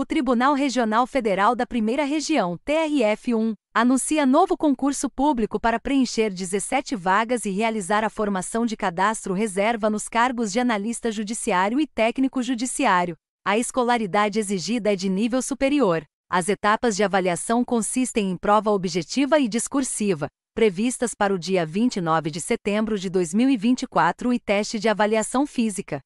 O Tribunal Regional Federal da Primeira Região, TRF1, anuncia novo concurso público para preencher 17 vagas e realizar a formação de cadastro reserva nos cargos de analista judiciário e técnico judiciário. A escolaridade exigida é de nível superior. As etapas de avaliação consistem em prova objetiva e discursiva, previstas para o dia 29 de setembro de 2024 e teste de avaliação física.